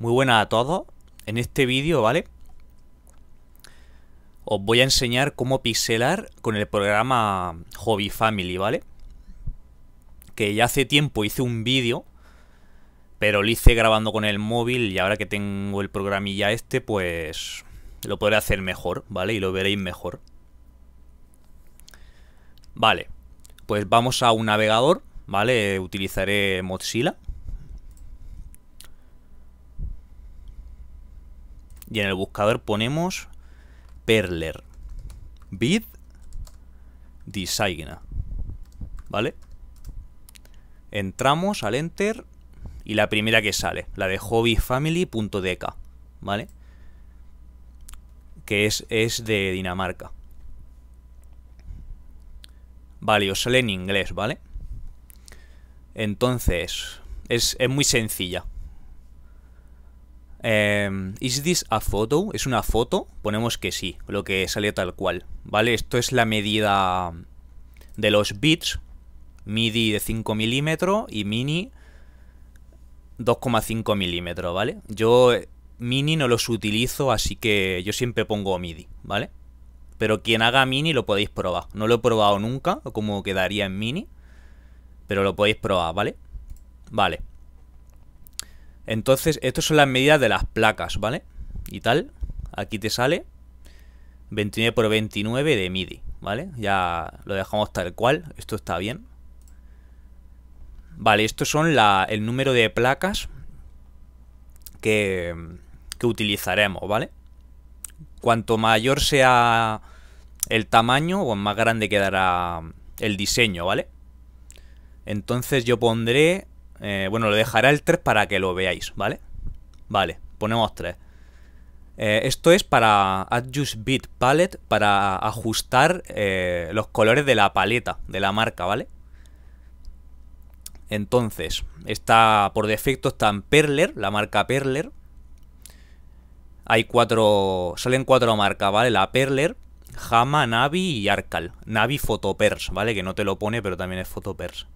Muy buenas a todos. En este vídeo, ¿vale? Os voy a enseñar cómo pixelar con el programa Hobby Family, ¿vale? Que ya hace tiempo hice un vídeo, pero lo hice grabando con el móvil y ahora que tengo el programilla este, pues lo podré hacer mejor, ¿vale? Y lo veréis mejor. Vale, pues vamos a un navegador, ¿vale? Utilizaré Mozilla. Y en el buscador ponemos Perler. Bid Designa. ¿Vale? Entramos al Enter y la primera que sale, la de hobbyfamily.dk, ¿vale? Que es, es de Dinamarca. Vale, os sale en inglés, ¿vale? Entonces, es, es muy sencilla. Eh, ¿Is this a photo? ¿Es una foto? Ponemos que sí, lo que sale tal cual. ¿Vale? Esto es la medida de los bits. MIDI de 5 milímetros y mini 2,5 milímetros, ¿vale? Yo eh, mini no los utilizo, así que yo siempre pongo MIDI, ¿vale? Pero quien haga mini lo podéis probar. No lo he probado nunca, como quedaría en mini. Pero lo podéis probar, ¿vale? Vale. Entonces, estas son las medidas de las placas, ¿vale? Y tal, aquí te sale 29 por 29 de MIDI, ¿vale? Ya lo dejamos tal cual, esto está bien. Vale, estos son el número de placas que, que utilizaremos, ¿vale? Cuanto mayor sea el tamaño, pues más grande quedará el diseño, ¿vale? Entonces yo pondré eh, bueno, lo dejaré el 3 para que lo veáis, ¿vale? Vale, ponemos 3. Eh, esto es para Adjust Bit Palette, para ajustar eh, los colores de la paleta, de la marca, ¿vale? Entonces, está por defecto está en Perler, la marca Perler. Hay cuatro, salen cuatro marcas, ¿vale? La Perler, Hama, Navi y Arcal. Navi Photopers, ¿vale? Que no te lo pone, pero también es Photopers.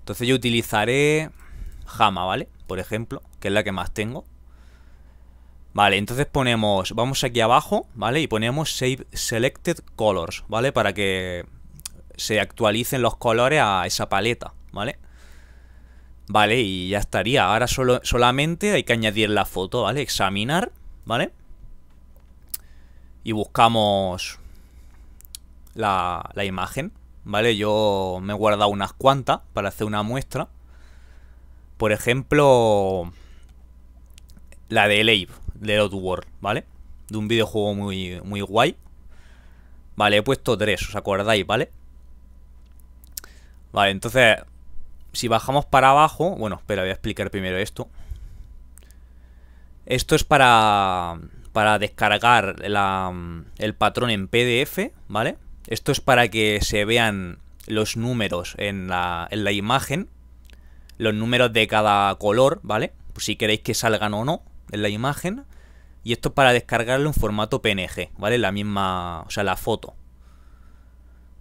Entonces yo utilizaré Jama, ¿vale? Por ejemplo, que es la que más tengo. Vale, entonces ponemos, vamos aquí abajo, ¿vale? Y ponemos Save Selected Colors, ¿vale? Para que se actualicen los colores a esa paleta, ¿vale? Vale, y ya estaría. Ahora solo, solamente hay que añadir la foto, ¿vale? Examinar, ¿vale? Y buscamos la, la imagen, ¿vale? Yo me he guardado unas cuantas para hacer una muestra. Por ejemplo, la de Lave, de World ¿vale? De un videojuego muy, muy guay. Vale, he puesto tres ¿os acordáis, vale? Vale, entonces, si bajamos para abajo... Bueno, espera, voy a explicar primero esto. Esto es para, descargar el patrón en PDF, ¿vale? Esto es para que se vean los números en la, en la imagen los números de cada color, ¿vale? Pues si queréis que salgan o no en la imagen. Y esto es para descargarlo en formato PNG, ¿vale? La misma, o sea, la foto.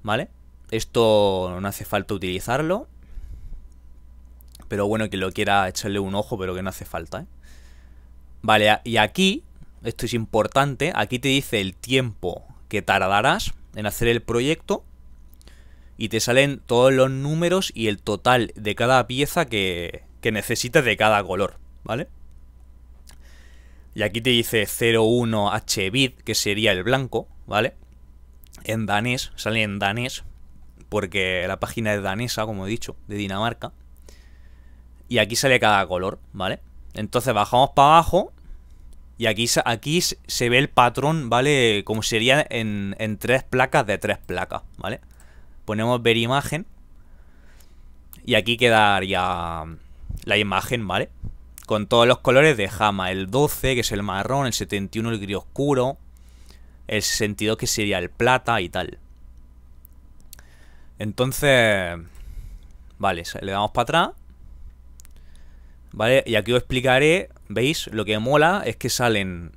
¿Vale? Esto no hace falta utilizarlo. Pero bueno, que lo quiera echarle un ojo, pero que no hace falta, ¿eh? Vale, y aquí, esto es importante, aquí te dice el tiempo que tardarás en hacer el proyecto y te salen todos los números y el total de cada pieza que, que necesites de cada color, ¿vale? Y aquí te dice 01HBit, que sería el blanco, ¿vale? En danés, sale en danés, porque la página es danesa, como he dicho, de Dinamarca. Y aquí sale cada color, ¿vale? Entonces bajamos para abajo y aquí, aquí se ve el patrón, ¿vale? Como sería en, en tres placas de tres placas, ¿vale? ponemos ver imagen y aquí quedaría la imagen, ¿vale? Con todos los colores de jama el 12 que es el marrón, el 71 el gris oscuro, el 62 que sería el plata y tal. Entonces, vale, le damos para atrás. ¿Vale? Y aquí os explicaré, ¿veis? Lo que mola es que salen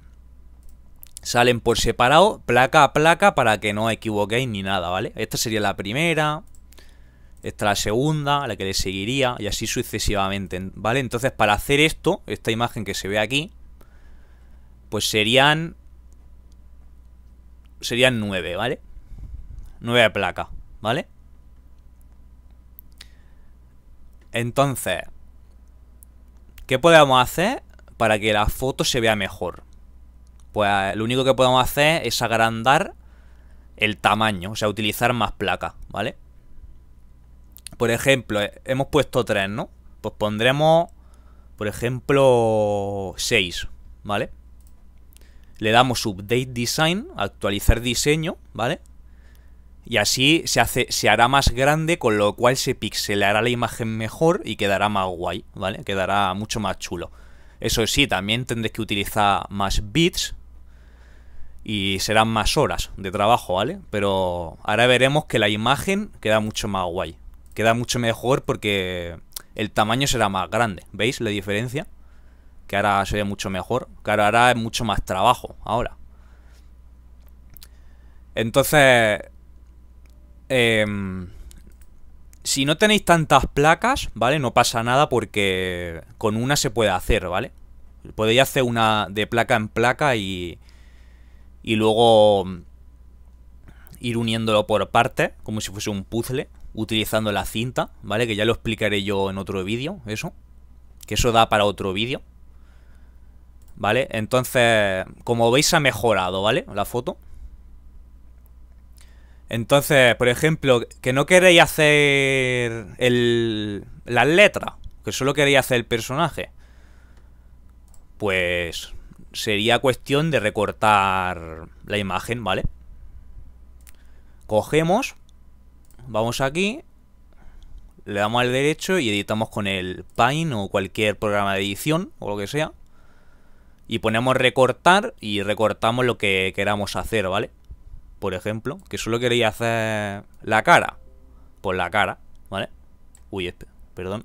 Salen por separado, placa a placa, para que no os equivoquéis ni nada, ¿vale? Esta sería la primera, esta la segunda, la que le seguiría, y así sucesivamente, ¿vale? Entonces, para hacer esto, esta imagen que se ve aquí, pues serían... Serían nueve, ¿vale? Nueve placas, ¿vale? Entonces, ¿qué podemos hacer para que la foto se vea mejor? Pues eh, lo único que podemos hacer es agrandar el tamaño, o sea, utilizar más placas, ¿vale? Por ejemplo, eh, hemos puesto tres, ¿no? Pues pondremos, por ejemplo, 6, ¿vale? Le damos Update Design, actualizar diseño, ¿vale? Y así se, hace, se hará más grande, con lo cual se pixelará la imagen mejor y quedará más guay, ¿vale? Quedará mucho más chulo. Eso sí, también tendréis que utilizar más bits, y serán más horas de trabajo, ¿vale? Pero ahora veremos que la imagen queda mucho más guay. Queda mucho mejor porque el tamaño será más grande. ¿Veis la diferencia? Que ahora se mucho mejor. Que ahora es mucho más trabajo. Ahora. Entonces... Em, si no tenéis tantas placas, ¿vale? No pasa nada porque con una se puede hacer, ¿vale? Podéis hacer una de placa en placa y y luego mm, ir uniéndolo por partes, como si fuese un puzzle, utilizando la cinta, ¿vale? Que ya lo explicaré yo en otro vídeo, eso. Que eso da para otro vídeo. ¿Vale? Entonces, como veis, ha mejorado, ¿vale? La foto. Entonces, por ejemplo, que no queréis hacer el, las letras, que solo queréis hacer el personaje. Pues sería cuestión de recortar la imagen, ¿vale? Cogemos, vamos aquí, le damos al derecho y editamos con el Paint o cualquier programa de edición o lo que sea. Y ponemos recortar y recortamos lo que queramos hacer, ¿vale? Por ejemplo, que solo quería hacer la cara. Pues la cara, ¿vale? Uy, perdón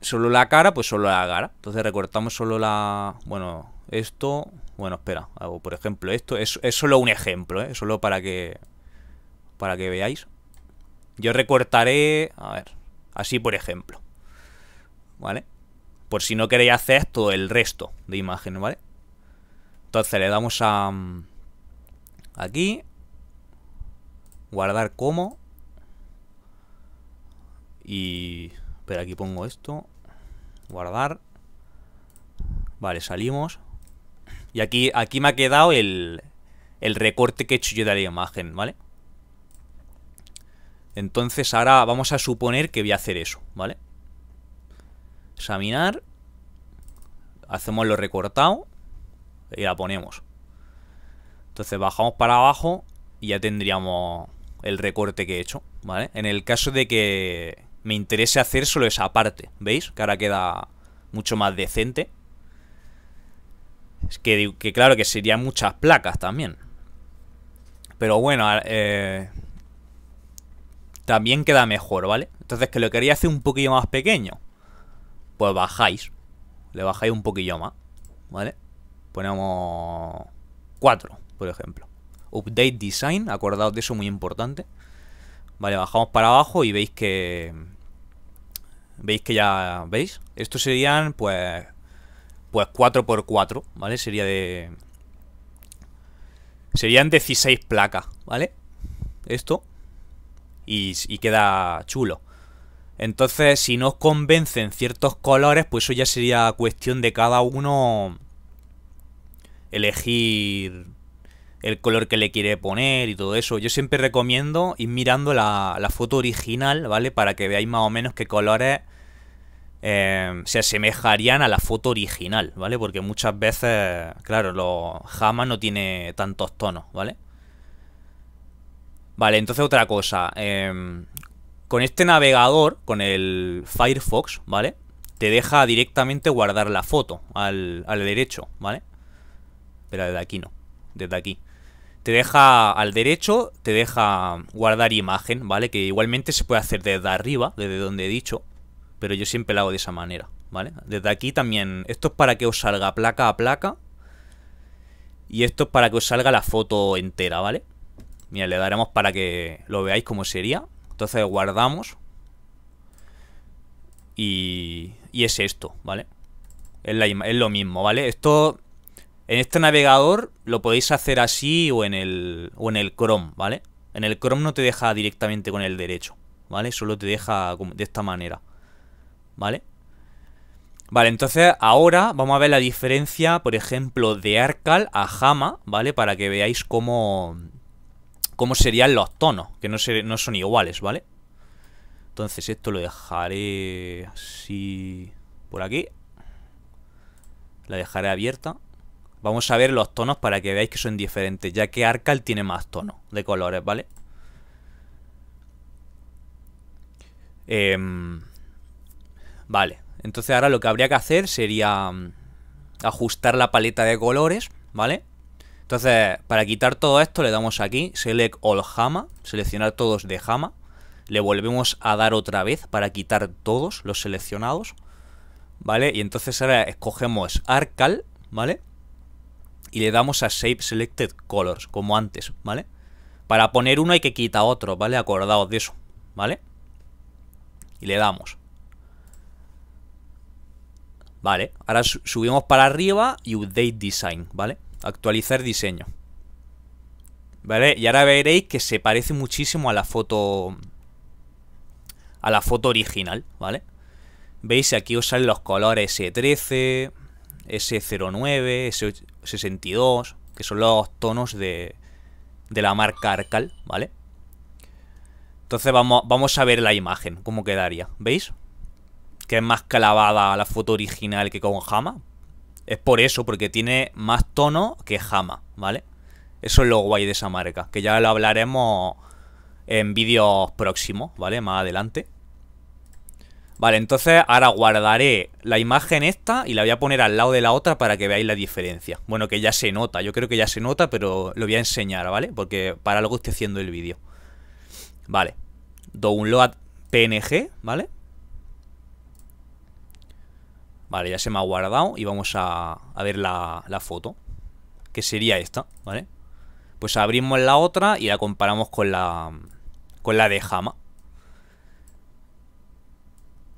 solo la cara, pues solo la cara. Entonces recortamos solo la... Bueno, esto... Bueno, espera, hago por ejemplo esto. Es, es solo un ejemplo, ¿eh? Solo para que... Para que veáis. Yo recortaré... A ver, así por ejemplo. ¿Vale? Por si no queréis hacer todo el resto de imágenes, ¿vale? Entonces le damos a... Mm, aquí. Guardar como. Y... Pero aquí pongo esto. Guardar. Vale, salimos. Y aquí, aquí me ha quedado el, el recorte que he hecho yo de la imagen, ¿vale? Entonces ahora vamos a suponer que voy a hacer eso, ¿vale? Examinar. Hacemos lo recortado. Y la ponemos. Entonces bajamos para abajo y ya tendríamos el recorte que he hecho, ¿vale? En el caso de que me interese hacer solo esa parte. ¿Veis? Que ahora queda mucho más decente. Es que, claro que serían muchas placas también. Pero bueno, eh, también queda mejor, ¿vale? Entonces que lo quería hacer un poquillo más pequeño. Pues bajáis. Le bajáis un poquillo más. ¿Vale? Ponemos 4, por ejemplo. Update design, acordaos de eso, muy importante. Vale, bajamos para abajo y veis que Veis que ya, ¿veis? Estos serían, pues, pues 4x4, ¿vale? Sería de... Serían 16 placas, ¿vale? Esto. Y, queda chulo. Entonces, si no os convencen ciertos colores, pues eso ya sería cuestión de cada uno elegir el color que le quiere poner y todo eso. Yo siempre recomiendo ir mirando la, la foto original, ¿vale? Para que veáis más o menos qué colores Em, se asemejarían a la foto original, ¿vale? Porque muchas veces, claro, los Hama no tiene tantos tonos, ¿vale? Vale, entonces otra cosa. Em, con este navegador, con el Firefox, ¿vale? Te deja directamente guardar la foto al, al derecho, ¿vale? Pero desde aquí no, desde aquí. Te deja al derecho, te deja guardar imagen, ¿vale? Que igualmente se puede hacer desde arriba, desde donde he dicho pero yo siempre lo hago de esa manera, ¿vale? Desde aquí también, esto es para que os salga placa a placa y esto es para que os salga la foto entera, ¿vale? Mira, le daremos para que lo veáis como sería. Entonces guardamos y, y es esto, ¿vale? Es, es lo mismo, ¿vale? Esto en este navegador lo podéis hacer así o en el, o en el Chrome, ¿vale? En el Chrome no te deja directamente con el derecho, ¿vale? Solo te deja de esta manera. ¿vale? Vale, entonces ahora vamos a ver la diferencia, por ejemplo, de Arcal a Jama ¿vale? Para que veáis cómo, cómo serían los tonos, que no, no son iguales, ¿vale? Entonces esto lo dejaré así por aquí. La dejaré abierta. Vamos a ver los tonos para que veáis que son diferentes, ya que Arcal tiene más tonos de colores, ¿vale? Eh, Vale, entonces ahora lo que habría que hacer sería mm, ajustar la paleta de colores, ¿vale? Entonces, para quitar todo esto le damos aquí, Select All Hama, seleccionar todos de Hama. Le volvemos a dar otra vez para quitar todos los seleccionados, ¿vale? Y entonces ahora escogemos Arcal, ¿vale? Y le damos a Save Selected Colors, como antes, ¿vale? Para poner uno hay que quitar otro, ¿vale? Acordaos de eso, ¿vale? Y le damos. Vale, ahora subimos para arriba y update design, ¿vale? Actualizar diseño. ¿Vale? Y ahora veréis que se parece muchísimo a la foto... A la foto original, ¿vale? Veis, aquí os salen los colores S13, S09, S62, que son los tonos de, de la marca Arcal, ¿vale? Entonces vamos, vamos a ver la imagen, cómo quedaría, ¿veis? que es más clavada la foto original que con Hama. Es por eso, porque tiene más tono que Hama, ¿vale? Eso es lo guay de esa marca, que ya lo hablaremos en vídeos próximos, ¿vale? Más adelante. Vale, entonces ahora guardaré la imagen esta y la voy a poner al lado de la otra para que veáis la diferencia. Bueno, que ya se nota, yo creo que ya se nota, pero lo voy a enseñar, ¿vale? Porque para algo estoy haciendo el vídeo. Vale, download PNG, ¿vale? Vale, ya se me ha guardado y vamos a, ver la, la, foto, que sería esta, ¿vale? Pues abrimos la otra y la comparamos con la, con la de Jama.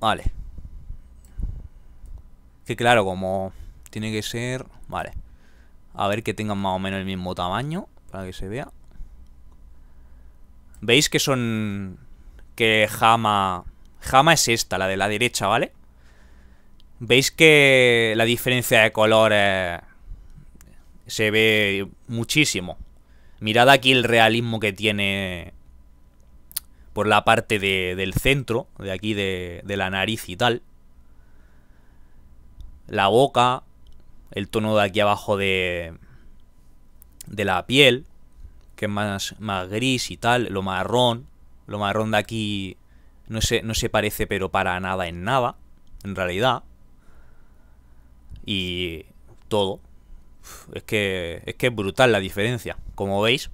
Vale. Que claro, como tiene que ser... Vale. A ver que tengan más o menos el mismo tamaño, para que se vea. ¿Veis que son... que Jama... Jama es esta, la de la derecha, ¿vale? Veis que la diferencia de color se ve muchísimo. Mirad aquí el realismo que tiene por la parte del centro, de aquí de, la nariz y tal. La boca, el tono de aquí abajo de, de la piel, que es más, más gris y tal, lo marrón. Lo marrón de aquí no no se parece pero para nada en nada, en realidad y todo. Es que, es que es brutal la diferencia, como veis.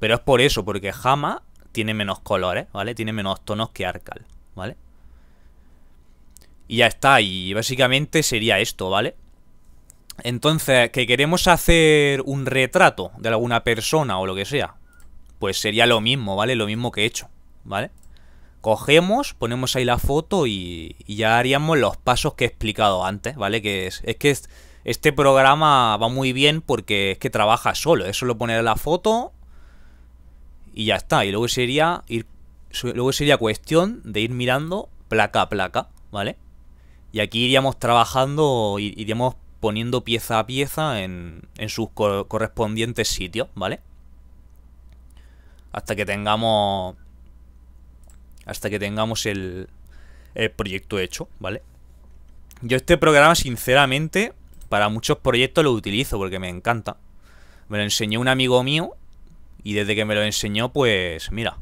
Pero es por eso, porque Hama tiene menos colores, ¿vale? Tiene menos tonos que Arcal, ¿vale? Y ya está, y básicamente sería esto, ¿vale? Entonces, que queremos hacer un retrato de alguna persona o lo que sea, pues sería lo mismo, ¿vale? Lo mismo que he hecho, ¿vale? cogemos, ponemos ahí la foto y, ya haríamos los pasos que he explicado antes, ¿vale? Que es, que este programa va muy bien porque es que trabaja solo, es solo poner la foto y ya está. Y luego sería ir, luego sería cuestión de ir mirando placa a placa, ¿vale? Y aquí iríamos trabajando, iríamos poniendo pieza a pieza en, sus correspondientes sitios, ¿vale? Hasta que tengamos hasta que tengamos el, proyecto hecho, ¿vale? Yo este programa, sinceramente, para muchos proyectos lo utilizo porque me encanta. Me lo enseñó un amigo mío y desde que me lo enseñó, pues mira.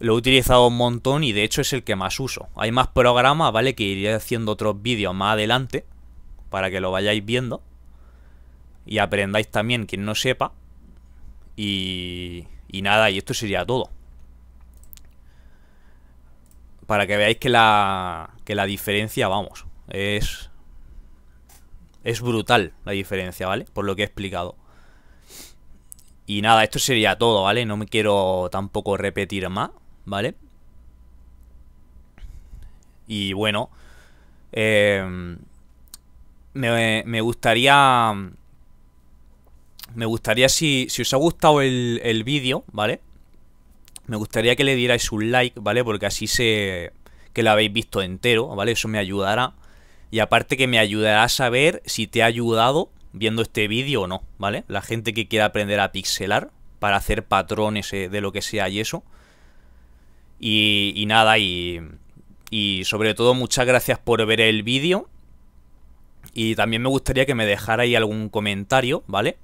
Lo he utilizado un montón y de hecho es el que más uso. Hay más programas, ¿vale? Que iré haciendo otros vídeos más adelante para que lo vayáis viendo. Y aprendáis también quien no sepa. Y, y nada, y esto sería todo para que veáis que la, que la diferencia, vamos, es, es brutal la diferencia, ¿vale? Por lo que he explicado. Y nada, esto sería todo, ¿vale? No me quiero tampoco repetir más, ¿vale? Y bueno, em, me, gustaría... Me gustaría si, os ha gustado el, el vídeo, ¿vale? Me gustaría que le dierais un like, ¿vale? Porque así sé que lo habéis visto entero, ¿vale? Eso me ayudará. Y aparte que me ayudará a saber si te ha ayudado viendo este vídeo o no, ¿vale? La gente que quiera aprender a pixelar para hacer patrones eh, de lo que sea y eso. Y, nada, y, y sobre todo muchas gracias por ver el vídeo. Y también me gustaría que me dejarais algún comentario, ¿vale?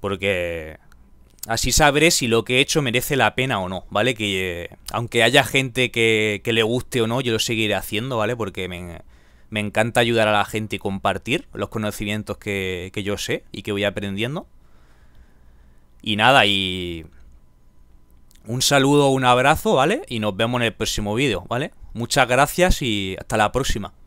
Porque Así sabré si lo que he hecho merece la pena o no, ¿vale? Que aunque haya gente que, le guste o no, yo lo seguiré haciendo, ¿vale? Porque me, encanta ayudar a la gente y compartir los conocimientos que, que, yo sé y que voy aprendiendo. Y nada, y... Un saludo, un abrazo, ¿vale? Y nos vemos en el próximo vídeo, ¿vale? Muchas gracias y hasta la próxima.